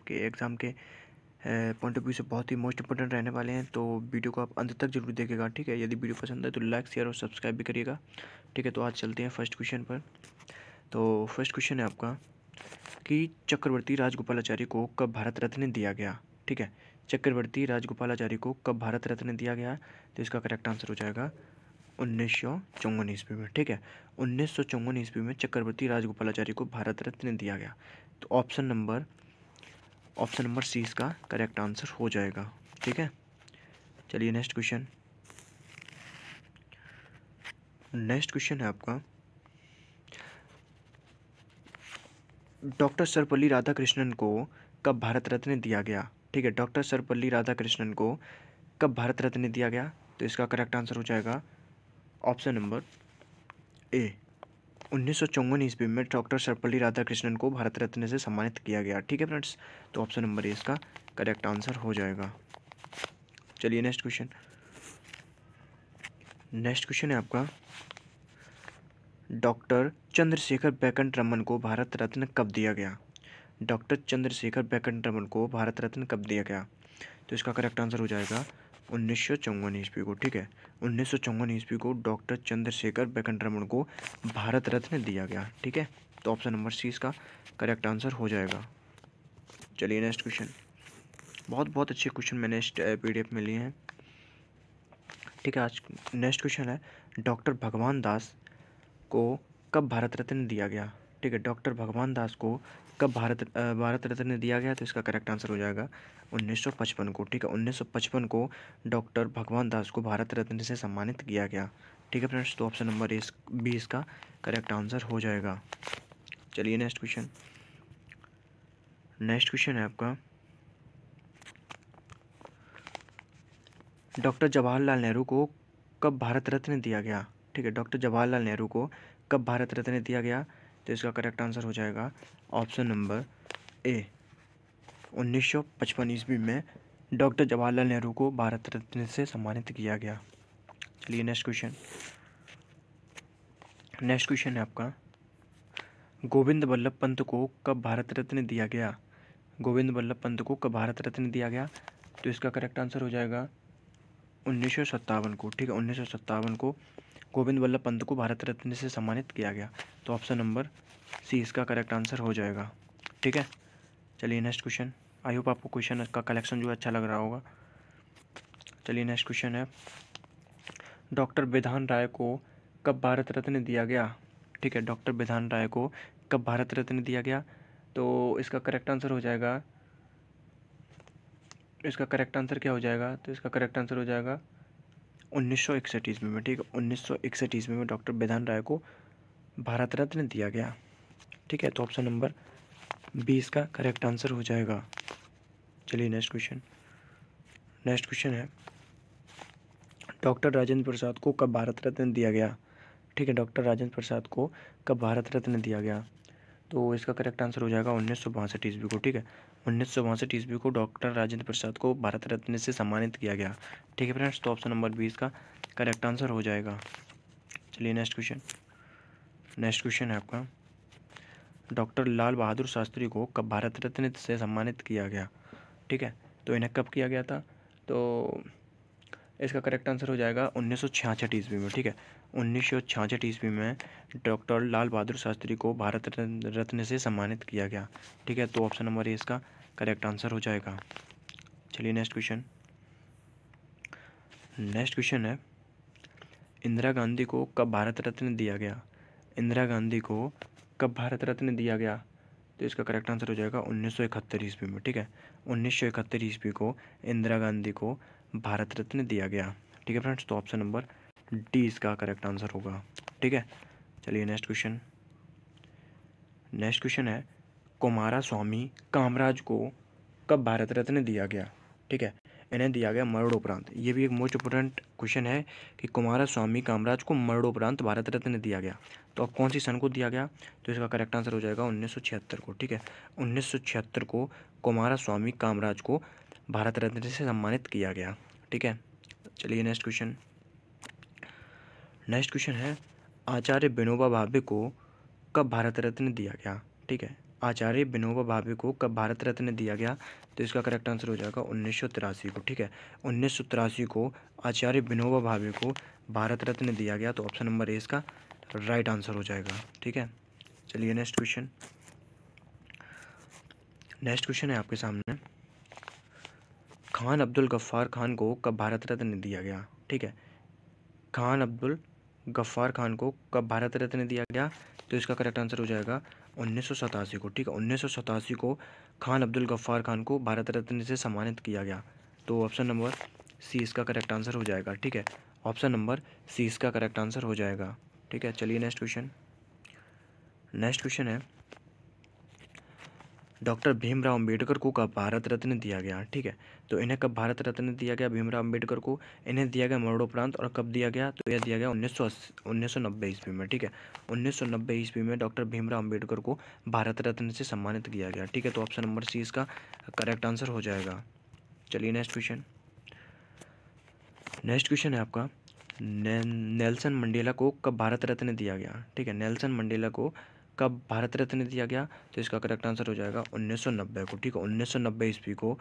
आपके एग्ज़ाम के point of view से बहुत ही मोस्ट इंपॉर्टेंट रहने वाले हैं तो वीडियो को आप अंत तक जरूर देखेगा ठीक है यदि वीडियो पसंद है तो लाइक शेयर और सब्सक्राइब भी करिएगा ठीक है तो आज चलते हैं फर्स्ट क्वेश्चन पर तो फर्स्ट क्वेश्चन है आपका कि चक्रवर्ती राजगोपालाचारी को कब भारत रत्न दिया गया ठीक है चक्रवर्ती आचार्य को कब भारत रत्न दिया गया तो इसका करेक्ट आंसर हो जाएगा उन्नीस सौ चौवन ईस्वी में ठीक है उन्नीस सौ चौवन ईस्वी में चक्रवर्ती राजगोपालाचार्य को भारत रत्न दिया गया तो option number option number C इसका करेक्ट आंसर हो जाएगा ठीक है चलिए नेक्स्ट क्वेश्चन नेक्स्ट क्वेश्चन है आपका डॉक्टर सर्वपल्ली राधाकृष्णन को कब भारत रत्न दिया गया ठीक है डॉक्टर सर्वपल्ली राधाकृष्णन को कब भारत रत्न दिया गया तो इसका करेक्ट आंसर हो जाएगा ऑप्शन नंबर ए उन्नीस सौ चौवन ईस्वी में डॉक्टर सर्वपल्ली राधाकृष्णन को भारत रत्न से सम्मानित किया गया ठीक है फ्रेंड्स तो ऑप्शन नंबर ए इसका करेक्ट आंसर हो जाएगा चलिए नेक्स्ट क्वेश्चन नेक्स्ट क्वेश्चन है आपका डॉक्टर चंद्रशेखर बैकंठ रमन को भारत रत्न कब दिया गया डॉक्टर चंद्रशेखर बैकंठ रमन को भारत रत्न कब दिया गया तो इसका करेक्ट आंसर हो जाएगा उन्नीस सौ चौवन ईस्वी को ठीक है उन्नीस सौ चौवन ईस्वी को डॉक्टर चंद्रशेखर रमन को भारत रत्न दिया गया ठीक है तो ऑप्शन नंबर सी इसका करेक्ट आंसर हो जाएगा चलिए नेक्स्ट क्वेश्चन बहुत बहुत अच्छे क्वेश्चन मैंने इस पी में लिए हैं ठीक है आज नेक्स्ट क्वेश्चन है डॉक्टर भगवान दास को कब भारत रत्न दिया गया ठीक है डॉक्टर भगवान दास को कब भारत भारत रत्न दिया गया तो इसका करेक्ट आंसर हो जाएगा 1955 को ठीक है 1955 को डॉक्टर भगवान दास को भारत रत्न से सम्मानित किया गया ठीक है फ्रेंड्स तो ऑप्शन नंबर इस बी इसका करेक्ट आंसर हो जाएगा चलिए नेक्स्ट क्वेश्चन नेक्स्ट क्वेश्चन है आपका डॉक्टर जवाहरलाल नेहरू को कब भारत रत्न दिया गया ठीक है डॉक्टर जवाहरलाल नेहरू को कब भारत रत्न दिया गया तो इसका करेक्ट आंसर हो जाएगा ऑप्शन नंबर ए 1955 ईस्वी में डॉक्टर जवाहरलाल नेहरू को भारत रत्न से सम्मानित किया गया चलिए नेक्स्ट क्वेश्चन नेक्स्ट क्वेश्चन है आपका गोविंद वल्लभ पंत को कब भारत रत्न दिया गया गोविंद वल्लभ पंत को कब भारत रत्न दिया गया तो इसका करेक्ट आंसर हो जाएगा उन्नीस को ठीक है उन्नीस को गोविंद वल्लभ पंत को भारत रत्न से सम्मानित किया गया तो ऑप्शन नंबर सी इसका करेक्ट आंसर हो जाएगा ठीक है चलिए नेक्स्ट क्वेश्चन आई होप आपको क्वेश्चन का कलेक्शन जो अच्छा लग रहा होगा चलिए नेक्स्ट क्वेश्चन है डॉक्टर विधान राय को कब भारत रत्न दिया गया ठीक है डॉक्टर विधान राय को कब भारत रत्न दिया गया तो इसका करेक्ट आंसर हो जाएगा इसका करेक्ट आंसर क्या हो जाएगा तो इसका करेक्ट आंसर हो जाएगा उन्नीस सौ इकसठ ईस्वी में ठीक है उन्नीस सौ इकसठ ईस्वी में डॉक्टर बेदान राय को भारत रत्न दिया गया ठीक है तो ऑप्शन नंबर बी इसका करेक्ट आंसर हो जाएगा चलिए नेक्स्ट क्वेश्चन नेक्स्ट क्वेश्चन है डॉक्टर राजेंद्र प्रसाद को कब भारत रत्न दिया गया ठीक है डॉक्टर राजेंद्र प्रसाद को कब भारत रत्न दिया गया तो इसका करेक्ट आंसर हो जाएगा उन्नीस सौ बासठ ईस्वी को ठीक है उन्नीस सौ बासठ ईस्वी को डॉक्टर राजेंद्र प्रसाद को भारत रत्न से सम्मानित किया गया ठीक है फ्रेंड्स तो ऑप्शन नंबर बीस का करेक्ट आंसर हो जाएगा चलिए नेक्स्ट क्वेश्चन नेक्स्ट क्वेश्चन है आपका डॉक्टर लाल बहादुर शास्त्री को कब भारत रत्न से सम्मानित किया गया ठीक है तो इन्हें कब किया गया था तो इसका करेक्ट आंसर हो जाएगा उन्नीस सौ ईस्वी में ठीक है उन्नीस सौ ईस्वी में डॉक्टर लाल बहादुर शास्त्री को भारत रत्न से सम्मानित किया गया ठीक है तो ऑप्शन नंबर ए इसका करेक्ट आंसर हो जाएगा चलिए नेक्स्ट क्वेश्चन नेक्स्ट क्वेश्चन है इंदिरा गांधी को कब भारत रत्न दिया गया इंदिरा गांधी को कब भारत रत्न दिया गया तो इसका करेक्ट आंसर हो जाएगा उन्नीस सौ इकहत्तर ईस्वी में ठीक है उन्नीस सौ इकहत्तर ईस्वी को इंदिरा गांधी को भारत रत्न दिया गया ठीक है फ्रेंड्स तो ऑप्शन नंबर डी इसका करेक्ट आंसर होगा ठीक है चलिए नेक्स्ट क्वेश्चन नेक्स्ट क्वेश्चन है कुमारा स्वामी कामराज को कब भारत रत्न दिया गया ठीक है इन्हें दिया गया मरणोपरांत ये भी एक मोस्ट इंपोर्टेंट क्वेश्चन है कि कुमारा स्वामी कामराज को मरणोपरांत भारत रत्न दिया गया तो अब कौन सी सन को दिया गया तो इसका करेक्ट आंसर हो जाएगा उन्नीस को ठीक है उन्नीस को कुमारा स्वामी कामराज को भारत रत्न से सम्मानित किया गया ठीक है चलिए नेक्स्ट क्वेश्चन नेक्स्ट क्वेश्चन है आचार्य विनोबा भावे को कब भारत रत्न दिया गया ठीक है आचार्य विनोबा भावे को कब भारत रत्न दिया गया तो इसका करेक्ट आंसर हो जाएगा उन्नीस को ठीक है उन्नीस को आचार्य विनोबा भावे को भारत रत्न दिया गया तो ऑप्शन नंबर ए इसका राइट आंसर हो जाएगा ठीक है चलिए नेक्स्ट क्वेश्चन नेक्स्ट क्वेश्चन है आपके सामने खान अब्दुल गफ्फार खान को कब भारत रत्न दिया गया ठीक है खान अब्दुल गफ्फार खान को कब भारत रत्न दिया गया तो इसका करेक्ट आंसर हो जाएगा उन्नीस को ठीक है उन्नीस को खान अब्दुल गफ्फार खान को भारत रत्न से सम्मानित किया गया तो ऑप्शन नंबर सी इसका करेक्ट आंसर हो जाएगा ठीक है ऑप्शन नंबर सी इसका करेक्ट आंसर हो जाएगा ठीक है चलिए नेक्स्ट क्वेश्चन नेक्स्ट क्वेश्चन है डॉक्टर भीमराव अंबेडकर को कब भारत रत्न दिया गया ठीक है तो इन्हें कब भारत रत्न दिया गया भीमराव अंबेडकर को इन्हें दिया गया मरणोपरांत और कब दिया गया तो यह दिया गया उन्नीस सौ उन्नीस सौ नब्बे ईस्वी में ठीक है उन्नीस सौ नब्बे ईस्वी में डॉक्टर भीमराव अंबेडकर को भारत रत्न से सम्मानित किया गया ठीक है तो ऑप्शन नंबर सी इसका करेक्ट आंसर हो जाएगा चलिए नेक्स्ट क्वेश्चन नेक्स्ट क्वेश्चन है आपका ने, नेल्सन मंडेला को कब भारत रत्न दिया गया ठीक है नेल्सन मंडेला को कब भारत रत्न दिया गया तो इसका करेक्ट आंसर हो जाएगा 1990 को ठीक है 1990 ईस्वी को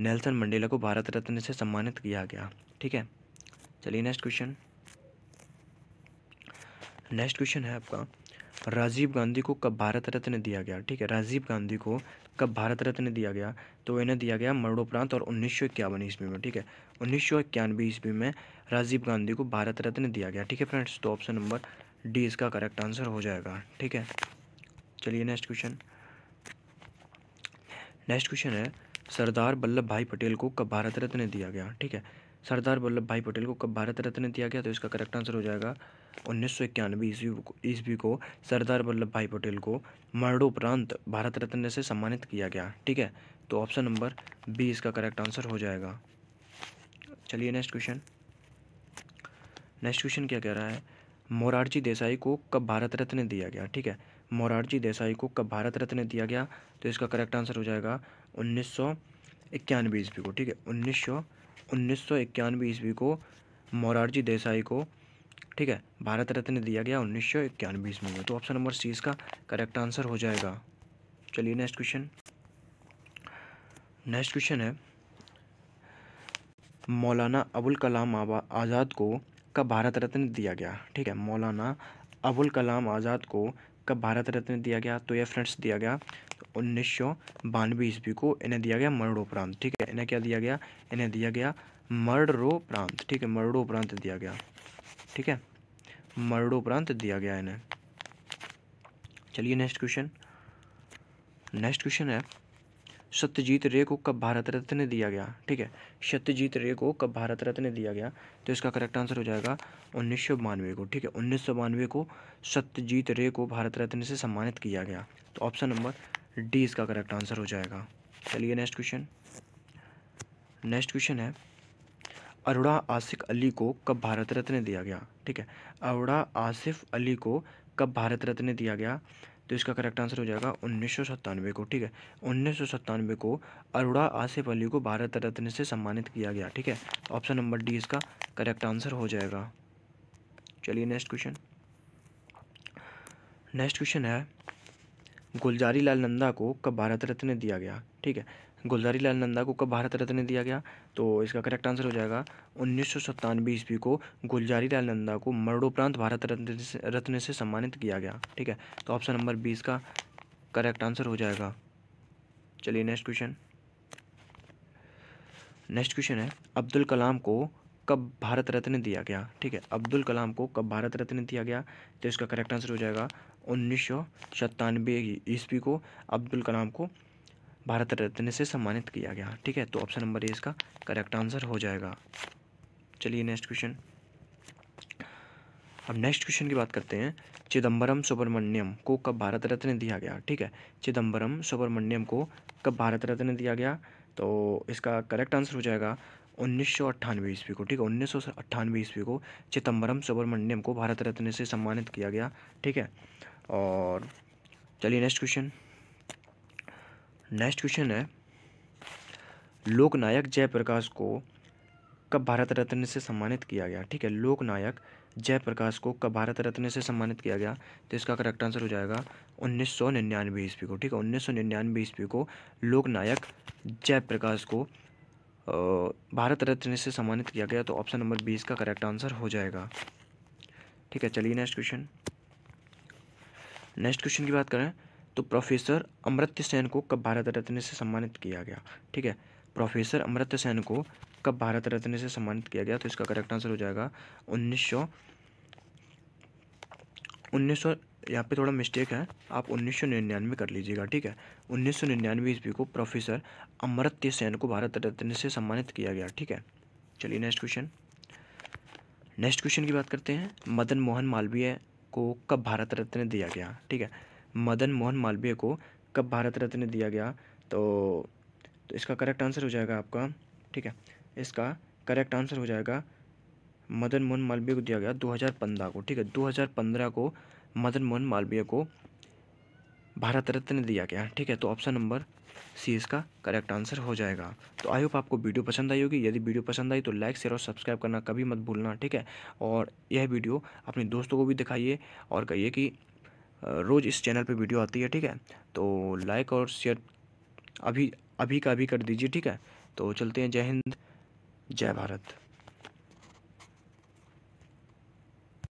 नेल्सन मंडेला को भारत रत्न से सम्मानित किया गया ठीक है चलिए नेक्स्ट क्वेश्चन नेक्स्ट क्वेश्चन है आपका राजीव गांधी को कब भारत रत्न दिया गया ठीक है राजीव गांधी को कब भारत रत्न दिया गया तो इन्हें दिया गया मरणोपरांत और उन्नीस सौ इक्यावन ईस्वी में ठीक है उन्नीस सौ इक्यानवे ईस्वी में राजीव गांधी को भारत रत्न दिया गया ठीक है फ्रेंड्स तो ऑप्शन नंबर डी इसका करेक्ट आंसर हो जाएगा ठीक है चलिए नेक्स्ट क्वेश्चन नेक्स्ट क्वेश्चन है सरदार वल्लभ भाई पटेल को कब भारत रत्न दिया गया ठीक है सरदार वल्लभ भाई पटेल को कब भारत रत्न दिया गया तो इसका करेक्ट आंसर हो जाएगा उन्नीस सौ इक्यानवे ईस्वी ईस्वी को सरदार वल्लभ भाई पटेल को मरणोपरांत भारत रत्न से सम्मानित किया गया ठीक है तो ऑप्शन नंबर बी इसका करेक्ट आंसर हो जाएगा चलिए नेक्स्ट क्वेश्चन नेक्स्ट क्वेश्चन क्या कह रहा है मोरारजी देसाई को कब भारत रत्न दिया गया ठीक है मोरारजी देसाई को कब भारत रत्न दिया गया तो इसका करेक्ट आंसर हो जाएगा उन्नीस सौ इक्यानवे ईस्वी को ठीक है उन्नीस सौ उन्नीस सौ इक्यानवे ईस्वी को मोरारजी देसाई को ठीक है भारत रत्न दिया गया उन्नीस सौ इक्यानवे ईस्वी में तो ऑप्शन नंबर सी इसका करेक्ट आंसर हो जाएगा चलिए नेक्स्ट क्वेश्चन नेक्स्ट क्वेश्चन है मौलाना अबुल कलाम आज़ाद को कब भारत रत्न दिया गया ठीक है मौलाना अबुल कलाम आज़ाद को कब भारत रत्न दिया गया तो यह फ्रेंड्स दिया गया उन्नीस सौ बानवे ईस्वी को इन्हें दिया गया मरणोपरांत ठीक है इन्हें क्या दिया गया इन्हें दिया गया मरणोपरांत ठीक है मरणोपरांत दिया गया ठीक है मरणोपरांत दिया गया इन्हें चलिए नेक्स्ट क्वेश्चन नेक्स्ट क्वेश्चन है सत्यजीत रे को कब भारत रत्न दिया गया ठीक है सत्यजीत रे को कब भारत रत्न दिया गया तो इसका करेक्ट आंसर हो जाएगा उन्नीस सौ बानवे को ठीक है उन्नीस सौ बानवे को सत्यजीत रे को भारत रत्न से सम्मानित किया गया तो ऑप्शन नंबर डी इसका करेक्ट आंसर हो जाएगा चलिए नेक्स्ट क्वेश्चन नेक्स्ट क्वेश्चन है अरोड़ा आसिफ अली को कब भारत रत्न दिया गया ठीक है अरोड़ा आसिफ अली को कब भारत रत्न दिया गया तो इसका करेक्ट आंसर हो जाएगा उन्नीस को ठीक है उन्नीस को अरोड़ा आसिफ अली को भारत रत्न से सम्मानित किया गया ठीक है ऑप्शन नंबर डी इसका करेक्ट आंसर हो जाएगा चलिए नेक्स्ट क्वेश्चन नेक्स्ट क्वेश्चन है गुलजारी लाल नंदा को कब भारत रत्न दिया गया ठीक है गुलजारी लाल नंदा को कब भारत रत्न दिया गया तो इसका करेक्ट आंसर हो जाएगा उन्नीस सौ सत्तानवे ईस्वी को गुलजारी लाल नंदा को मरणोपरांत भारत रत्न से रत्न से सम्मानित किया गया ठीक है तो ऑप्शन नंबर बीस का करेक्ट आंसर हो जाएगा चलिए नेक्स्ट क्वेश्चन नेक्स्ट क्वेश्चन है अब्दुल कलाम को कब भारत रत्न दिया गया ठीक है अब्दुल कलाम को कब भारत रत्न दिया गया तो इसका करेक्ट आंसर हो जाएगा उन्नीस सौ ईस्वी को अब्दुल कलाम को भारत रत्न से सम्मानित किया गया ठीक है तो ऑप्शन नंबर ए इसका करेक्ट आंसर हो जाएगा चलिए नेक्स्ट क्वेश्चन अब नेक्स्ट क्वेश्चन की बात करते हैं चिदम्बरम सुब्रमण्यम को कब भारत रत्न दिया गया ठीक है चिदम्बरम सुब्रमण्यम को कब भारत रत्न दिया गया तो इसका करेक्ट आंसर हो जाएगा उन्नीस सौ अट्ठानवे ईस्वी को ठीक है उन्नीस सौ अट्ठानवे ईस्वी को चिदम्बरम सुब्रमण्यम को भारत रत्न से सम्मानित किया गया ठीक है और चलिए नेक्स्ट क्वेश्चन नेक्स्ट क्वेश्चन है लोकनायक जयप्रकाश को कब भारत रत्न से सम्मानित किया गया ठीक है लोकनायक जयप्रकाश को कब भारत रत्न से सम्मानित किया गया तो इसका करेक्ट आंसर हो जाएगा उन्नीस सौ निन्यानवे ईस्वी को ठीक है उन्नीस सौ निन्यानवे ईस्वी को लोकनायक जयप्रकाश को भारत रत्न से सम्मानित किया गया तो ऑप्शन नंबर बीस का करेक्ट आंसर हो जाएगा ठीक है चलिए नेक्स्ट क्वेश्चन नेक्स्ट क्वेश्चन की बात करें तो प्रोफेसर अमृत्य सेन को कब भारत रत्न से सम्मानित किया गया ठीक है प्रोफेसर अमृत सेन को कब भारत रत्न से सम्मानित किया गया तो इसका करेक्ट आंसर हो जाएगा उन्नीस सौ उन्नीस सौ यहाँ पे थोड़ा मिस्टेक है आप उन्नीस सौ निन्यानवे कर लीजिएगा ठीक है उन्नीस सौ निन्यानवे ईस्वी को प्रोफेसर अमृत्य सेन को भारत रत्न से सम्मानित किया गया ठीक है चलिए नेक्स्ट क्वेश्चन नेक्स्ट क्वेश्चन की बात करते हैं मदन मोहन मालवीय को कब भारत रत्न दिया गया ठीक है मदन मोहन मालवीय को कब भारत रत्न दिया गया तो तो इसका करेक्ट आंसर हो जाएगा आपका ठीक है इसका करेक्ट आंसर हो जाएगा मदन मोहन मालवीय को दिया गया 2015 को ठीक है 2015 को मदन मोहन मालवीय को भारत रत्न दिया गया ठीक है तो ऑप्शन नंबर सी इसका करेक्ट आंसर हो जाएगा तो आई होप आपको वीडियो पसंद आई होगी यदि वीडियो पसंद आई तो लाइक शेयर और सब्सक्राइब करना कभी मत भूलना ठीक है और यह वीडियो अपने दोस्तों को भी दिखाइए और कहिए कि रोज़ इस चैनल पे वीडियो आती है ठीक है तो लाइक और शेयर अभी अभी का अभी कर दीजिए ठीक है तो चलते हैं जय हिंद जय भारत